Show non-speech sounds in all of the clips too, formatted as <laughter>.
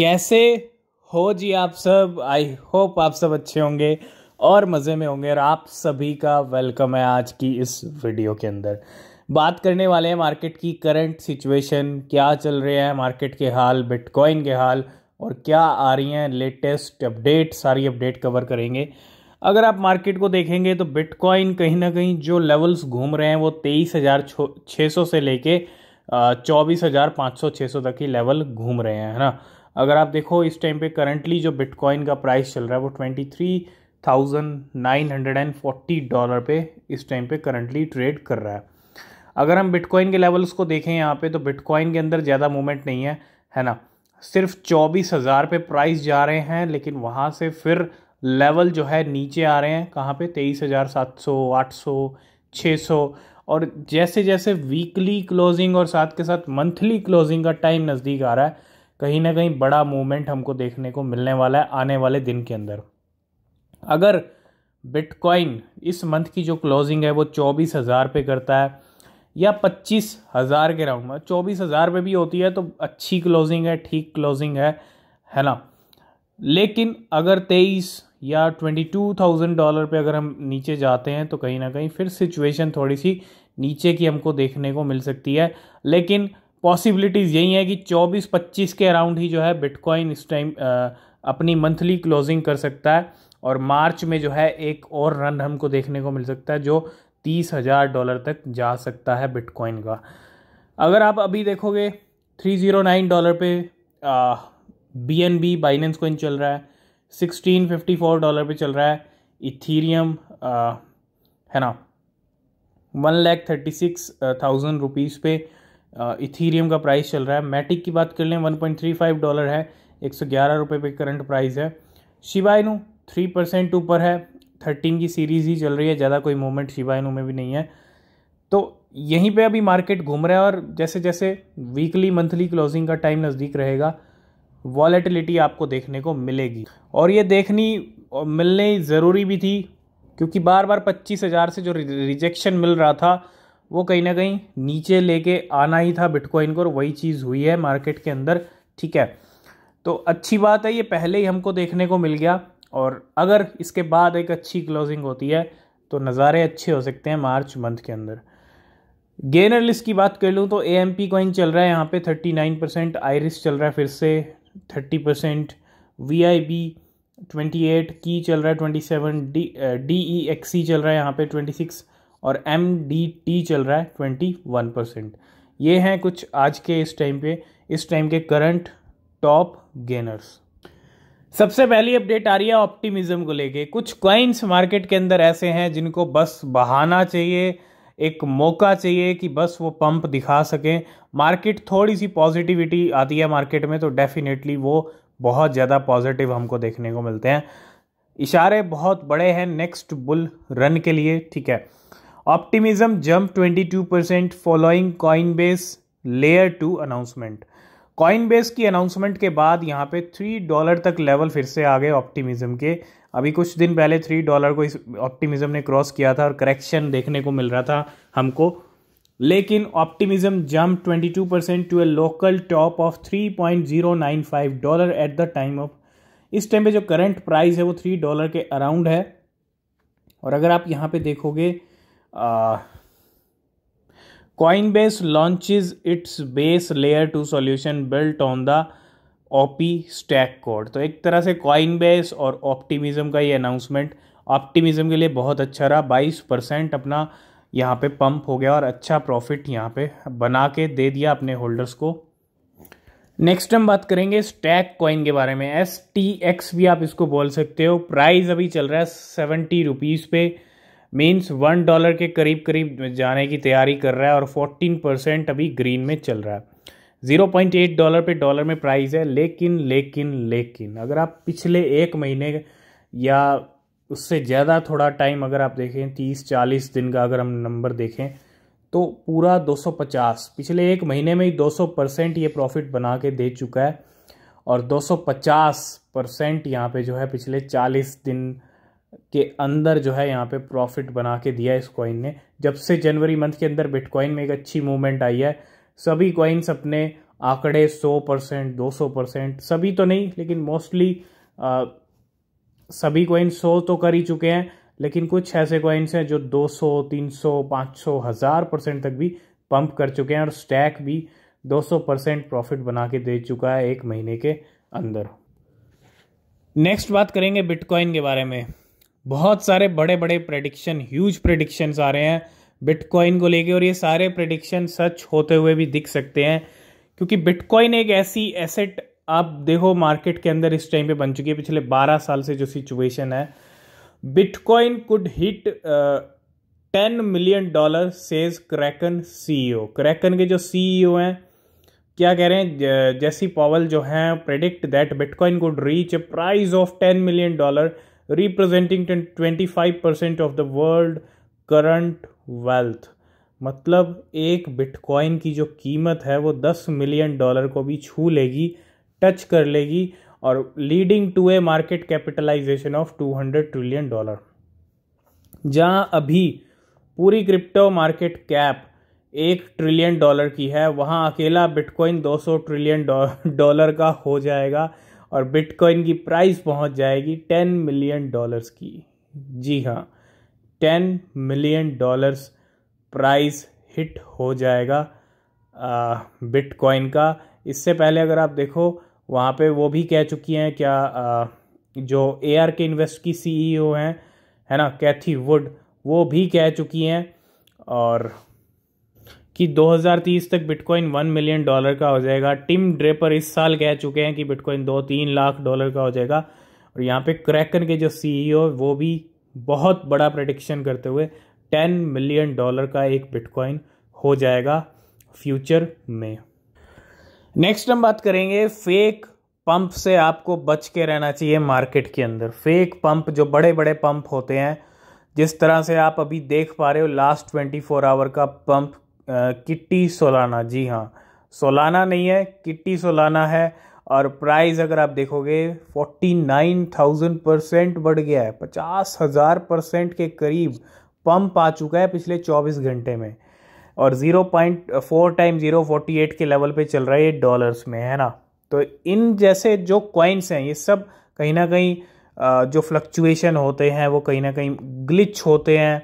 कैसे हो जी आप सब आई होप आप सब अच्छे होंगे और मज़े में होंगे और आप सभी का वेलकम है आज की इस वीडियो के अंदर बात करने वाले हैं मार्केट की करंट सिचुएशन क्या चल रहे हैं मार्केट के हाल बिटकॉइन के हाल और क्या आ रही हैं लेटेस्ट अपडेट सारी अपडेट कवर करेंगे अगर आप मार्केट को देखेंगे तो बिटकॉइन कहीं ना कहीं जो लेवल्स घूम रहे हैं वो तेईस हज़ार छः सौ से लेके चौबीस हज़ार पाँच सौ छः सौ तक ही लेवल घूम रहे हैं है ना अगर आप देखो इस टाइम पे करंटली जो बिटकॉइन का प्राइस चल रहा है वो twenty three thousand nine hundred and forty dollar पे इस टाइम पे करंटली ट्रेड कर रहा है अगर हम बिटकॉइन के लेवल्स को देखें यहाँ पे तो बिटकॉइन के अंदर ज़्यादा मूवमेंट नहीं है है ना सिर्फ चौबीस हज़ार पे प्राइस जा रहे हैं लेकिन वहाँ से फिर लेवल जो है नीचे आ रहे हैं कहाँ पे तेईस हज़ार सात सौ आठ सौ छः सौ और जैसे जैसे वीकली क्लोजिंग और साथ के साथ मंथली क्लोजिंग का टाइम नज़दीक आ रहा है कहीं ना कहीं बड़ा मूवमेंट हमको देखने को मिलने वाला है आने वाले दिन के अंदर अगर बिटकॉइन इस मंथ की जो क्लोजिंग है वो चौबीस हज़ार पे करता है या पच्चीस हज़ार के राउंड में चौबीस हज़ार पे भी होती है तो अच्छी क्लोजिंग है ठीक क्लोजिंग है है ना लेकिन अगर तेईस या ट्वेंटी टू थाउजेंड डॉलर पे अगर हम नीचे जाते हैं तो कहीं ना कहीं फिर सिचुएशन थोड़ी सी नीचे की हमको देखने को मिल सकती है लेकिन पॉसिबिलिटीज़ यही है कि 24-25 के अराउंड ही जो है बिटकॉइन इस टाइम अपनी मंथली क्लोजिंग कर सकता है और मार्च में जो है एक और रन हमको देखने को मिल सकता है जो तीस हज़ार डॉलर तक जा सकता है बिटकॉइन का अगर आप अभी देखोगे थ्री ज़ीरो नाइन डॉलर पे B N B Binance coin चल रहा है सिक्सटीन फिफ्टी फोर डॉलर पे चल रहा है इथीरियम है ना one lakh thirty six thousand rupees पे इथीरियम का प्राइस चल रहा है मैटिक की बात कर लें 1.35 डॉलर है एक सौ ग्यारह रुपये पे करंट प्राइस है शिवाइनू थ्री परसेंट ऊपर है थर्टीन की सीरीज़ ही चल रही है ज़्यादा कोई मूवमेंट शिवाइनू में भी नहीं है तो यहीं पे अभी मार्केट घूम रहा है और जैसे जैसे वीकली मंथली क्लोजिंग का टाइम नज़दीक रहेगा वॉलेटिलिटी आपको देखने को मिलेगी और ये देखनी मिलने ज़रूरी भी थी क्योंकि बार बार पच्चीस हज़ार से जो रिजेक्शन मिल रहा था वो कहीं ना कहीं नीचे लेके आना ही था बिटकॉइन को और वही चीज़ हुई है मार्केट के अंदर ठीक है तो अच्छी बात है ये पहले ही हमको देखने को मिल गया और अगर इसके बाद एक अच्छी क्लोजिंग होती है तो नज़ारे अच्छे हो सकते हैं मार्च मंथ के अंदर गेनर लिस्ट की बात कर लूँ तो ए एम पी कॉइन चल रहा है यहाँ पे थर्टी नाइन परसेंट आयरिस चल रहा है फिर से thirty percent V I B twenty eight की चल रहा है twenty seven D D E X चल रहा है यहाँ पे ट्वेंटी सिक्स और एम डी टी चल रहा है ट्वेंटी वन परसेंट ये हैं कुछ आज के इस टाइम पे इस टाइम के करंट टॉप गेनर्स सबसे पहली अपडेट आ रही है ऑप्टिमिज्म को लेके कुछ क्वाइंस मार्केट के अंदर ऐसे हैं जिनको बस बहाना चाहिए एक मौका चाहिए कि बस वो पंप दिखा सकें मार्केट थोड़ी सी पॉजिटिविटी आती है मार्केट में तो डेफिनेटली वो बहुत ज़्यादा पॉजिटिव हमको देखने को मिलते हैं इशारे बहुत बड़े हैं नेक्स्ट बुल रन के लिए ठीक है Optimism jump 22 percent following Coinbase layer two announcement Coinbase की अनाउंसमेंट के बाद यहाँ पे थ्री डॉलर तक लेवल फिर से आ गए ऑप्टिमिज्म के अभी कुछ दिन पहले थ्री डॉलर को इस ऑप्टिमिज्म ने क्रॉस किया था और करेक्शन देखने को मिल रहा था हमको लेकिन Optimism jump 22 percent to a local top of 3.095 dollar at the time of इस टाइम पे जो करंट प्राइस है वो थ्री डॉलर के अराउंड है और अगर आप यहाँ पे देखोगे Uh, Coinbase launches its base layer 2 solution built on the OP stack code तो एक तरह से बेस और ऑप्टिमिज्म का ये अनाउंसमेंट ऑप्टिमिज्म के लिए बहुत अच्छा रहा बाईस परसेंट अपना यहाँ पे पंप हो गया और अच्छा प्रॉफिट यहाँ पे बना के दे दिया अपने होल्डर्स को नेक्स्ट हम बात करेंगे स्टैक कॉइन के बारे में एस टी एक्स भी आप इसको बोल सकते हो प्राइस अभी चल रहा है सेवेंटी रुपीज़ पे मीन्स वन डॉलर के करीब करीब जाने की तैयारी कर रहा है और फोर्टीन परसेंट अभी ग्रीन में चल रहा है ज़ीरो पॉइंट एट डॉलर पे डॉलर में प्राइस है लेकिन लेकिन लेकिन अगर आप पिछले एक महीने या उससे ज़्यादा थोड़ा टाइम अगर आप देखें तीस चालीस दिन का अगर हम नंबर देखें तो पूरा 250 पिछले एक महीने में ही 200 परसेंट ये प्रॉफिट बना के दे चुका है और 250 परसेंट यहाँ पे जो है पिछले 40 दिन के अंदर जो है यहाँ पे प्रॉफिट बना के दिया इस कॉइन ने जब से जनवरी मंथ के अंदर बिटकॉइन में एक अच्छी मूवमेंट आई है सभी कॉइन्स अपने आंकड़े 100 परसेंट दो परसेंट सभी तो नहीं लेकिन मोस्टली सभी कॉइन 100 तो कर ही चुके हैं लेकिन कुछ ऐसे कॉइन्स हैं जो 200, 300, 500, हज़ार परसेंट तक भी पंप कर चुके हैं और स्टैक भी 200 परसेंट प्रॉफिट बना के दे चुका है एक महीने के अंदर नेक्स्ट बात करेंगे बिटकॉइन के बारे में बहुत सारे बड़े बड़े प्रडिक्शन ह्यूज प्रडिक्शंस आ रहे हैं बिटकॉइन को लेके और ये सारे प्रडिक्शन सच होते हुए भी दिख सकते हैं क्योंकि बिटकॉइन एक ऐसी एसेट आप देखो मार्केट के अंदर इस टाइम पे बन चुकी है पिछले 12 साल से जो सिचुएशन है Bitcoin could hit ten million dollar says Kraken CEO Kraken के जो सीईओ e हैं क्या कह रहे हैं जैसी पॉवल जो हैं predict that Bitcoin could reach a price of ten million dollar representing twenty five percent of the world current wealth मतलब एक बिटकॉइन की जो कीमत है वो दस मिलियन डॉलर को भी छू लेगी टच कर लेगी और leading to a market capitalisation of two hundred trillion dollar जहाँ अभी पूरी क्रिप्टो मार्केट कैप एक ट्रिलियन डॉलर की है वहाँ अकेला बिटकॉइन दो सौ ट्रिलियन डॉलर <laughs> का हो जाएगा और बिटकॉइन की प्राइस पहुंच जाएगी टेन मिलियन डॉलर्स की जी हाँ ten million dollars price hit हो जाएगा बिटकॉइन का इससे पहले अगर आप देखो वहाँ पे वो भी कह चुकी हैं क्या आ, जो ए आर के इन्वेस्ट की सीईओ e हैं है ना कैथी वुड वो भी कह चुकी हैं और कि 2030 तक बिटकॉइन वन मिलियन डॉलर का हो जाएगा टिम ड्रेपर इस साल कह चुके हैं कि बिटकॉइन दो तीन लाख डॉलर का हो जाएगा और यहाँ पे क्रैकन के जो सीईओ e वो भी बहुत बड़ा प्रडिक्शन करते हुए टेन मिलियन डॉलर का एक बिटकॉइन हो जाएगा फ्यूचर में नेक्स्ट हम बात करेंगे फेक पंप से आपको बच के रहना चाहिए मार्केट के अंदर फेक पंप जो बड़े बड़े पंप होते हैं जिस तरह से आप अभी देख पा रहे हो लास्ट 24 आवर का पंप किट्टी सोलाना जी हाँ सोलाना नहीं है किट्टी सोलाना है और प्राइस अगर आप देखोगे फोर्टी नाइन थाउजेंड परसेंट बढ़ गया है पचास हज़ार परसेंट के करीब पंप आ चुका है पिछले चौबीस घंटे में और zero point four time zero forty eight के लेवल पे चल रहा है ये डॉलर्स में है ना तो इन जैसे जो कॉइन्स हैं ये सब कहीं ना कहीं जो फ्लक्चुएशन होते हैं वो कहीं ना कहीं ग्लिच होते हैं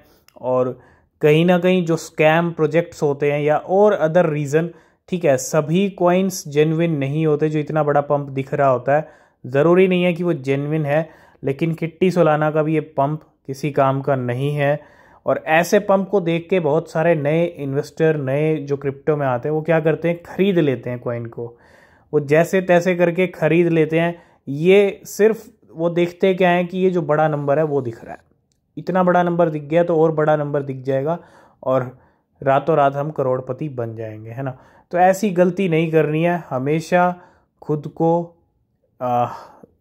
और कहीं ना कहीं जो स्कैम प्रोजेक्ट्स होते हैं या और अदर रीज़न ठीक है सभी कॉइन्स जेनविन नहीं होते जो इतना बड़ा पंप दिख रहा होता है ज़रूरी नहीं है कि वो जेनविन है लेकिन किट्टी सोलाना का भी ये पंप किसी काम का नहीं है और ऐसे पंप को देख के बहुत सारे नए इन्वेस्टर नए जो क्रिप्टो में आते हैं वो क्या करते हैं ख़रीद लेते हैं कॉइन को वो जैसे तैसे करके ख़रीद लेते हैं ये सिर्फ वो देखते क्या है कि ये जो बड़ा नंबर है वो दिख रहा है इतना बड़ा नंबर दिख गया तो और बड़ा नंबर दिख जाएगा और रातों रात हम करोड़पति बन जाएंगे है ना तो ऐसी गलती नहीं करनी है हमेशा खुद को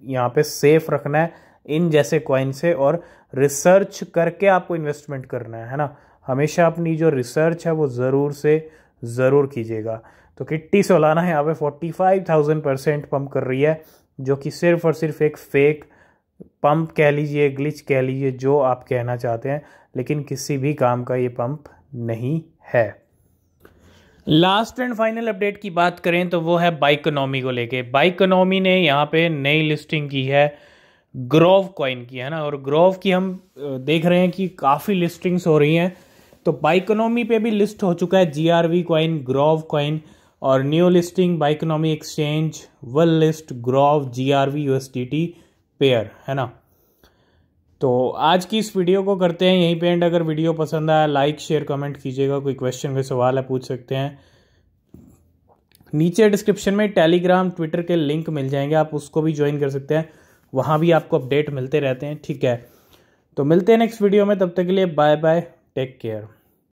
यहाँ पे सेफ रखना है इन जैसे कॉइन से और रिसर्च करके आपको इन्वेस्टमेंट करना है है ना हमेशा अपनी जो रिसर्च है वो ज़रूर से ज़रूर कीजिएगा तो किट्टी सोलाना यहाँ पे forty five thousand percent pump कर रही है जो कि सिर्फ और सिर्फ एक फेक पंप कह लीजिए ग्लिच कह लीजिए जो आप कहना चाहते हैं लेकिन किसी भी काम का ये पंप नहीं है लास्ट एंड फाइनल अपडेट की बात करें तो वो है बाइकनॉमी को लेके बाइकनॉमी ने यहाँ पे नई लिस्टिंग की है ग्रोव कॉइन की है ना और ग्रोव की हम देख रहे हैं कि काफ़ी लिस्टिंग्स हो रही हैं तो बाइकोनॉमी पे भी लिस्ट हो चुका है G R V coin Grove coin और new listing Biconomy exchange will list Grove G R V U S T T pair है ना तो आज की इस वीडियो को करते हैं यहीं पे एंड अगर वीडियो पसंद आया लाइक शेयर कमेंट कीजिएगा कोई क्वेश्चन कोई सवाल है पूछ सकते हैं नीचे डिस्क्रिप्शन में टेलीग्राम ट्विटर के लिंक मिल जाएंगे आप उसको भी ज्वाइन कर सकते हैं वहाँ भी आपको अपडेट मिलते रहते हैं ठीक है तो मिलते हैं नेक्स्ट वीडियो में तब तक के लिए बाय बाय टेक केयर